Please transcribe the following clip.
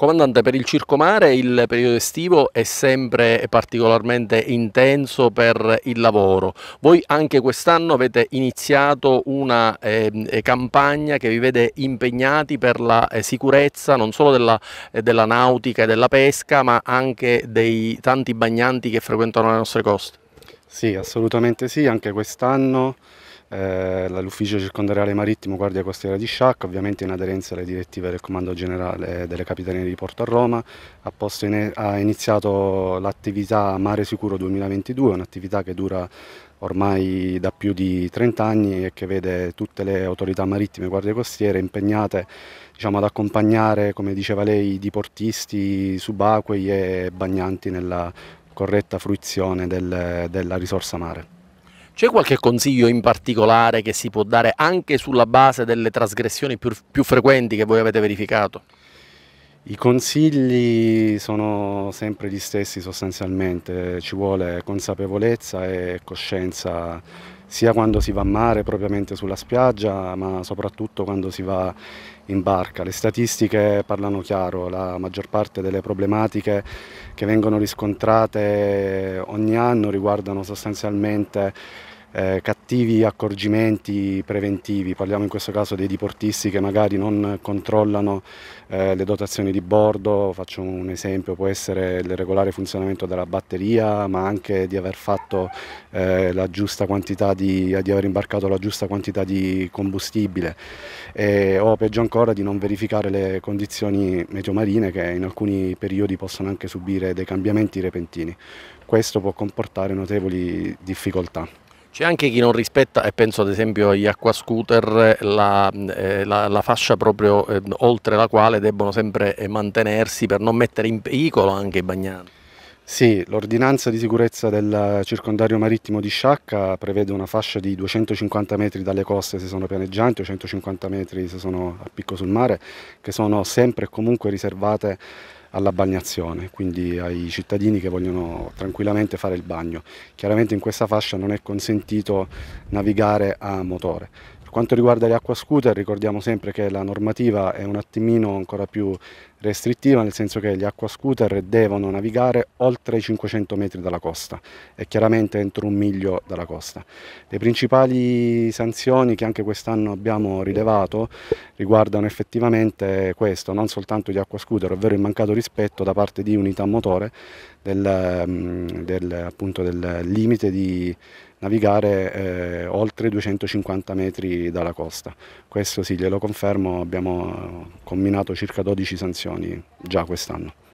Comandante, per il Circomare il periodo estivo è sempre particolarmente intenso per il lavoro. Voi anche quest'anno avete iniziato una ehm, eh, campagna che vi vede impegnati per la eh, sicurezza non solo della, eh, della nautica e della pesca, ma anche dei tanti bagnanti che frequentano le nostre coste. Sì, assolutamente sì, anche quest'anno eh, l'ufficio circondariale marittimo Guardia Costiera di Sciacca, ovviamente in aderenza alle direttive del Comando Generale delle Capitanie di Porto a Roma, ha, in, ha iniziato l'attività Mare Sicuro 2022, un'attività che dura ormai da più di 30 anni e che vede tutte le autorità marittime e guardie costiere impegnate diciamo, ad accompagnare, come diceva lei, i diportisti subacquei e bagnanti nella corretta fruizione del, della risorsa mare. C'è qualche consiglio in particolare che si può dare anche sulla base delle trasgressioni più, più frequenti che voi avete verificato? I consigli sono sempre gli stessi sostanzialmente, ci vuole consapevolezza e coscienza sia quando si va a mare propriamente sulla spiaggia ma soprattutto quando si va in barca. Le statistiche parlano chiaro, la maggior parte delle problematiche che vengono riscontrate ogni anno riguardano sostanzialmente eh, cattivi accorgimenti preventivi, parliamo in questo caso dei diportisti che magari non controllano eh, le dotazioni di bordo, faccio un esempio, può essere il regolare funzionamento della batteria, ma anche di aver, eh, di, di aver imbarcato la giusta quantità di combustibile o peggio ancora di non verificare le condizioni meteomarine che in alcuni periodi possono anche subire dei cambiamenti repentini. Questo può comportare notevoli difficoltà. C'è anche chi non rispetta, e penso ad esempio agli acquascooter, la, eh, la, la, fascia proprio eh, oltre la quale debbono sempre eh, mantenersi per non mettere in pericolo anche i bagnanti. Sì, l'ordinanza di sicurezza del circondario marittimo di Sciacca prevede una fascia di 250 metri dalle coste se sono pianeggianti o 150 metri se sono a picco sul mare, che sono sempre e comunque riservate alla bagnazione, quindi ai cittadini che vogliono tranquillamente fare il bagno. Chiaramente in questa fascia non è consentito navigare a motore. Per quanto riguarda le acqua scooter ricordiamo sempre che la normativa è un attimino ancora più restrittiva nel senso che gli acqua scooter devono navigare oltre i 500 metri dalla costa e chiaramente entro un miglio dalla costa. Le principali sanzioni che anche quest'anno abbiamo rilevato riguardano effettivamente questo, non soltanto gli acqua scooter, ovvero il mancato rispetto da parte di unità motore del, mm, del, appunto, del limite di navigare eh, oltre 250 metri dalla costa. Questo sì, glielo confermo, abbiamo eh, combinato circa 12 sanzioni già quest'anno.